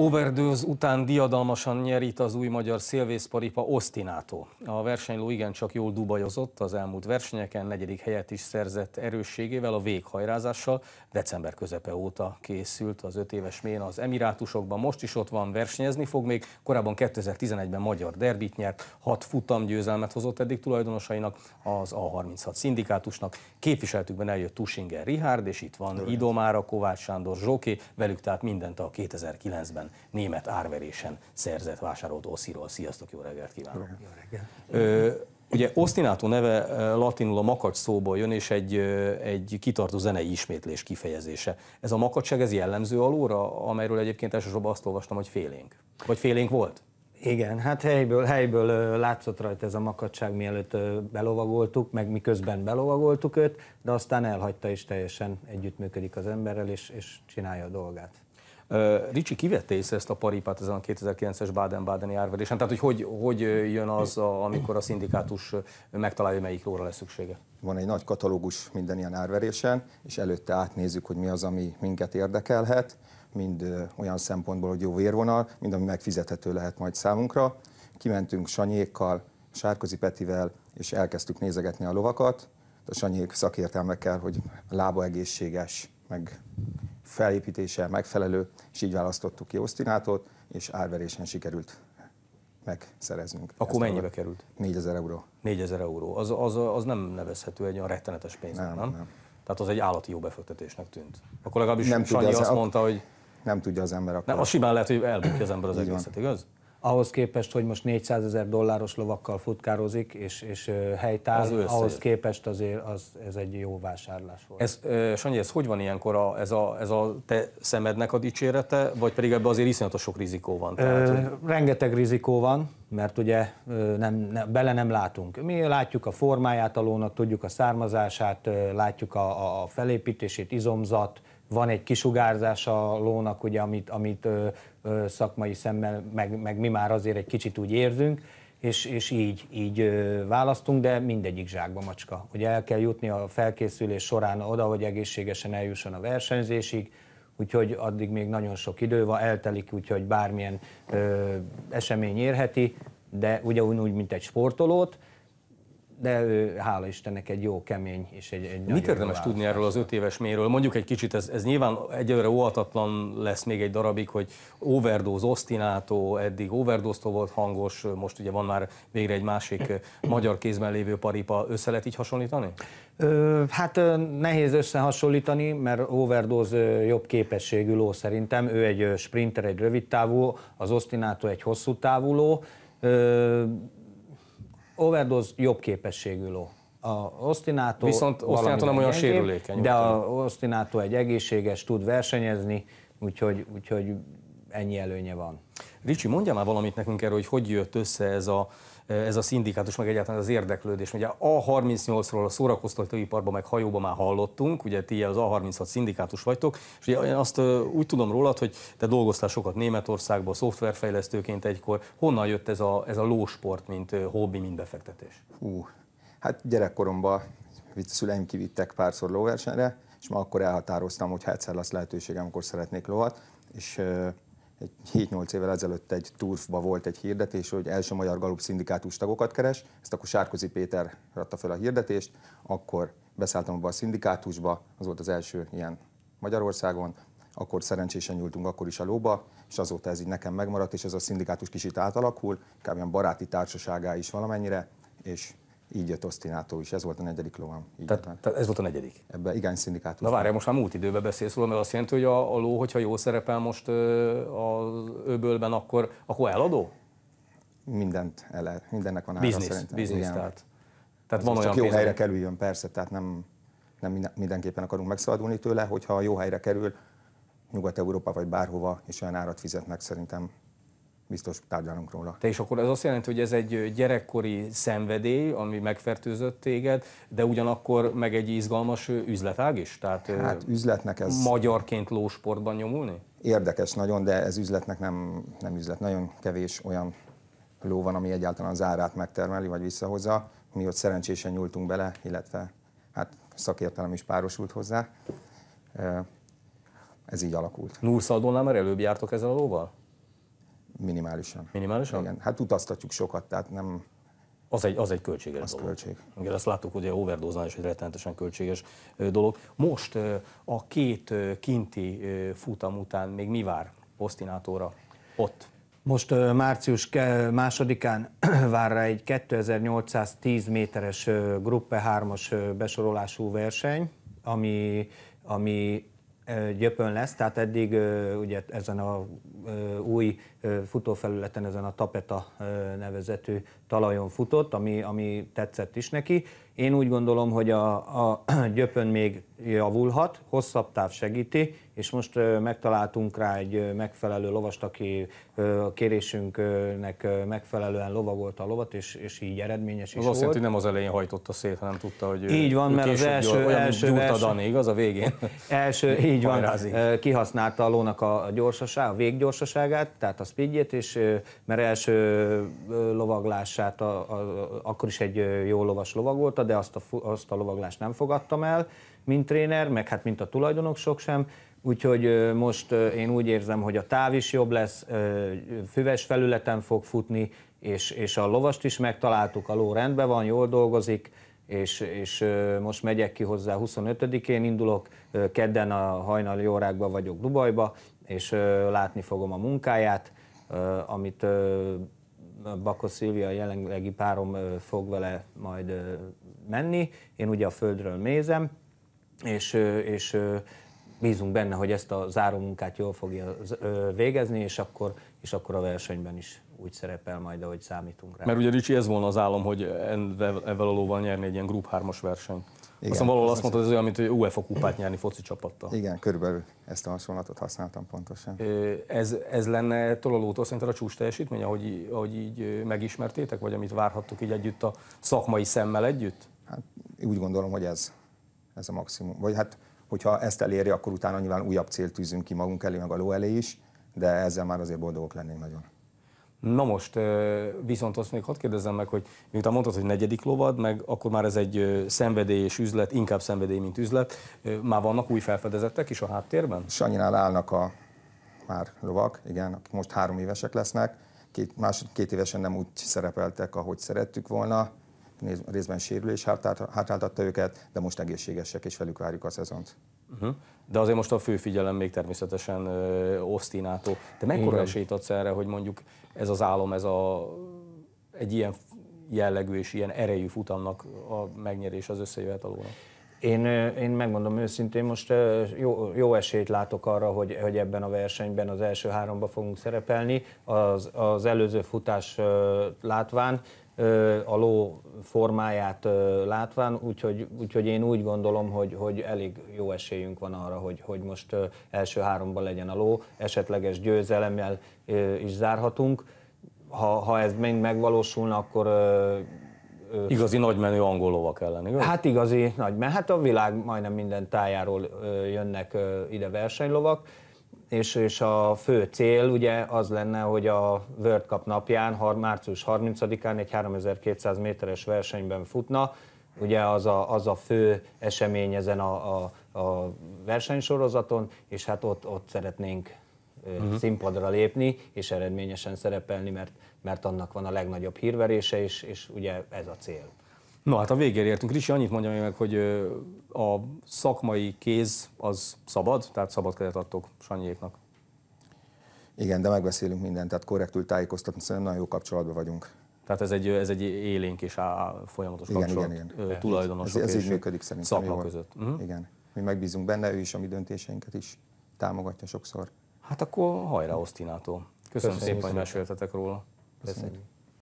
Overdose után diadalmasan nyerít az új magyar szélvészparipa Osztinátó. A versenyló igencsak jól dubajozott az elmúlt versenyeken, negyedik helyet is szerzett erősségével, a véghajrázással. December közepe óta készült az öt éves mén az Emirátusokban, most is ott van, versenyezni fog még. Korábban 2011-ben magyar derbit nyert, hat futam győzelmet hozott eddig tulajdonosainak, az A36 szindikátusnak. Képviseltükben eljött Tusinger Rihárd, és itt van Idomára, Kovács Sándor, Zsóké, velük tehát mindent a 2009-ben héten német árverésen szerzett vásárolt Osziról. Sziasztok, jó reggelt kívánok! Jó reggelt! Ö, Ugye osztinátó neve latinul a makacs szóból jön, és egy, egy kitartó zenei ismétlés kifejezése. Ez a makacság, ez jellemző alóra, amelyről egyébként elsősorban azt olvastam, hogy félénk. Vagy félénk volt? Igen, hát helyből, helyből látszott rajta ez a makacság, mielőtt belovagoltuk, meg miközben belovagoltuk őt, de aztán elhagyta és teljesen együttműködik az emberrel, és, és csinálja a dolgát. Ricsi kivette észre ezt a paripát ezen a 2009-es Baden-Badeni árverésen? Tehát, hogy, hogy hogy jön az, amikor a szindikátus megtalálja, melyik lóra lesz szüksége? Van egy nagy katalógus minden ilyen árverésen, és előtte átnézzük, hogy mi az, ami minket érdekelhet, mind olyan szempontból, hogy jó vérvonal, mind ami megfizethető lehet majd számunkra. Kimentünk Sanyékkal, Sárközi Petivel, és elkezdtük nézegetni a lovakat. A Sanyék szakértelmekkel, hogy lába egészséges, meg felépítése megfelelő, és így választottuk ki Osztinátot, és árverésen sikerült megszereznünk. Akkor mennyibe a... került? 4000 euró. 4000 euró. Az, az, az nem nevezhető egy olyan rettenetes pénznek, nem, nem? nem? Tehát az egy állati jó befektetésnek tűnt. Akkor legalábbis nem Sanyi tudja az azt mondta, hogy... Nem tudja az ember akkor. Nem, az simán lehet, hogy elbukja az ember az egészet, igaz? ahhoz képest, hogy most 400 ezer dolláros lovakkal futkározik, és, és helytáll, az ahhoz képest azért az, ez egy jó vásárlás volt. Ez, Sanyi, ez hogy van ilyenkor? A, ez, a, ez a te szemednek a dicsérete, vagy pedig ebben azért iszonyatos sok rizikó van? Tehát, e, hogy... Rengeteg rizikó van, mert ugye nem, ne, bele nem látunk. Mi látjuk a formáját a lónak, tudjuk a származását, látjuk a, a felépítését, izomzat, van egy kisugárzás a lónak, ugye, amit, amit ö, ö, szakmai szemmel, meg, meg mi már azért egy kicsit úgy érzünk, és, és így, így ö, választunk, de mindegyik zsákba macska. Ugye el kell jutni a felkészülés során oda, hogy egészségesen eljusson a versenyzésig, úgyhogy addig még nagyon sok idő van, eltelik, úgyhogy bármilyen ö, esemény érheti, de ugye úgy, mint egy sportolót, de ő, hála Istennek, egy jó kemény és egy, egy Mit érdemes tudni erről az öt éves méről? Mondjuk egy kicsit, ez, ez nyilván egyelőre óhatatlan lesz még egy darabig, hogy overdose Ostinato, eddig overdose volt hangos, most ugye van már végre egy másik magyar kézben lévő paripa, össze lehet így hasonlítani? Ö, hát nehéz összehasonlítani, mert overdose jobb képességű ló szerintem, ő egy sprinter, egy rövidtávú, az Ostinato egy hosszú távú ló, Overdose jobb képességű ló. A osztinátó Viszont osztinátó nem olyan sérülékeny. De a osztinátó egy egészséges, tud versenyezni, úgyhogy, úgyhogy ennyi előnye van. Ricsi, mondja már valamit nekünk erről, hogy hogy jött össze ez a, ez a szindikátus, meg egyáltalán az érdeklődés. Ugye A38-ról a szórakoztatóiparban, meg hajóban már hallottunk, ugye ti az A36 szindikátus vagytok, és ugye én azt úgy tudom rólad, hogy te dolgoztál sokat Németországban, szoftverfejlesztőként egykor. Honnan jött ez a, ez a lósport, mint hobbi, mint befektetés? Hú, hát gyerekkoromban szüleim kivittek párszor lóversenyre, és ma akkor elhatároztam, hogy ha egyszer lesz lehetőségem, akkor szeretnék lovat, és egy 7-8 évvel ezelőtt egy turfba volt egy hirdetés, hogy első magyar galup szindikátus tagokat keres, ezt akkor Sárkozi Péter adta fel a hirdetést, akkor beszálltam abba a szindikátusba, az volt az első ilyen Magyarországon, akkor szerencsésen nyúltunk akkor is a lóba, és azóta ez így nekem megmaradt, és ez a szindikátus kicsit átalakul, kb. baráti társaságá is valamennyire, és így jött Osztinátó is, ez volt a negyedik lovam. Így tehát, tehát ez volt a negyedik? Ebben igány szindikátus. Na várjál, most már múlt időben beszélsz róla, mert azt jelenti, hogy a, a ló, hogyha jó szerepel most ö, az öbölben, akkor, akkor eladó? Mindent lehet, mindennek van ára business, szerintem. Business, tehát. Tehát van olyan csak jó helyre kerüljön, persze, tehát nem, nem mindenképpen akarunk megszabadulni tőle, hogyha jó helyre kerül, Nyugat-Európa vagy bárhova, és olyan árat fizetnek szerintem biztos tárgyalunk róla. Te és akkor ez azt jelenti, hogy ez egy gyerekkori szenvedély, ami megfertőzött téged, de ugyanakkor meg egy izgalmas üzletág is? Tehát hát üzletnek ez... Magyarként lósportban nyomulni? Érdekes nagyon, de ez üzletnek nem, nem üzlet. Nagyon kevés olyan ló van, ami egyáltalán az árát megtermeli, vagy visszahozza. Mi ott szerencsésen nyúltunk bele, illetve hát szakértelem is párosult hozzá. Ez így alakult. Nurszaldónál már előbb jártok ezzel a lóval? Minimálisan. Minimálisan? Igen, hát utaztatjuk sokat, tehát nem... Az egy, az egy költséges az dolog. költség. Igen, azt láttuk, hogy a overdose is egy rettenetesen költséges dolog. Most a két kinti futam után még mi vár Posztinátóra ott? Most március másodikán vár rá egy 2810 méteres Gruppe 3-as besorolású verseny, ami, ami gyöpön lesz, tehát eddig ugye ezen a új futófelületen, ezen a tapeta nevezetű talajon futott, ami, ami tetszett is neki. Én úgy gondolom, hogy a, a gyöpön még javulhat, hosszabb táv segíti, és most megtaláltunk rá egy megfelelő lovast, aki a kérésünknek megfelelően lovagolt a lovat, és, és így eredményes az is azt jelenti, nem az elején hajtotta szét, hanem tudta, hogy Így van, ő mert az első, gyors, olyan, első, első Dani, igaz, a végén? Első, így van, hajrázik. kihasználta a lónak a gyorsaság, a véggyorsaságát, tehát a speedjét, és mert első lovaglását a, a, akkor is egy jó lovas lovagolta, de azt a, azt a lovaglást nem fogadtam el, mint tréner, meg hát mint a tulajdonosok sem, Úgyhogy most én úgy érzem, hogy a táv is jobb lesz, füves felületen fog futni, és, és a lovast is megtaláltuk, a ló rendben van, jól dolgozik, és, és most megyek ki hozzá 25-én, indulok, kedden a hajnali órákban vagyok Dubajba, és látni fogom a munkáját, amit Bakos Szilvia jelenlegi párom fog vele majd menni, én ugye a földről mézem, és, és bízunk benne, hogy ezt a záró munkát jól fogja végezni, és akkor, és akkor a versenyben is úgy szerepel majd, ahogy számítunk rá. Mert ugye Ricsi ez volna az álom, hogy ezzel a lóval nyerni egy ilyen Group 3-as versenyt. Igen, Aztán valahol azt mondta, hogy ez olyan, mint hogy UEFA kupát nyerni foci csapattal. Igen, körülbelül ezt a hasonlatot használtam pontosan. Ez, ez lenne Tolalótól szerintem a csúcs teljesítmény, ahogy, ahogy így megismertétek, vagy amit várhattuk így együtt a szakmai szemmel együtt? Hát úgy gondolom, hogy ez, ez a maximum. Vagy hát, hogyha ezt eléri, akkor utána nyilván újabb célt tűzünk ki magunk elé, meg a ló elé is, de ezzel már azért boldogok lennénk nagyon. Na most, viszont azt még hadd kérdezzem meg, hogy miután mondtad, hogy negyedik lovad, meg akkor már ez egy szenvedély és üzlet, inkább szenvedély, mint üzlet. Már vannak új felfedezettek is a háttérben? Sanyinál állnak a már lovak, igen, akik most három évesek lesznek. Két, más, két évesen nem úgy szerepeltek, ahogy szerettük volna. Részben sérülés hátráltatta őket, de most egészségesek, és velük várjuk a szezont. Uh-huh. De azért most a fő figyelem még természetesen Osztinától. Te mekkora Igen. esélyt adsz erre, hogy mondjuk ez az álom, ez a, egy ilyen jellegű és ilyen erejű futamnak a megnyerés az összejöhet alulnak? Én, én megmondom őszintén, most jó, jó esélyt látok arra, hogy, hogy ebben a versenyben az első háromba fogunk szerepelni. Az, az előző futás látván a ló formáját látván, úgyhogy, úgyhogy én úgy gondolom, hogy, hogy elég jó esélyünk van arra, hogy, hogy most első háromban legyen a ló, esetleges győzelemmel is zárhatunk. Ha, ha ez mind megvalósulna, akkor Igazi menő angol lovak ellen, igaz? Hát igazi nagy menő. hát a világ majdnem minden tájáról jönnek ide versenylovak, és, és a fő cél ugye az lenne, hogy a World Cup napján, március 30-án egy 3200 méteres versenyben futna, ugye az a, az a fő esemény ezen a, a, a versenysorozaton, és hát ott, ott szeretnénk uh-huh. színpadra lépni, és eredményesen szerepelni, mert, mert annak van a legnagyobb hírverése, és, és ugye ez a cél. Na hát a végére értünk. Ricsi, annyit mondjam meg, hogy a szakmai kéz az szabad, tehát szabad kezet adtok Sanyéknak. Igen, de megbeszélünk mindent, tehát korrektül tájékoztatni, szerintem nagyon jó kapcsolatban vagyunk. Tehát ez egy, ez egy élénk és folyamatos igen, kapcsolat igen, igen. tulajdonosok ez, ez és így működik szerintem. Szakma között. Mm? Uh-huh. Igen. Mi megbízunk benne, ő is a mi döntéseinket is támogatja sokszor. Hát akkor hajrá Osztinától. Köszönöm, Köszönöm szépen, hogy meséltetek róla. Köszönjük. Köszönjük.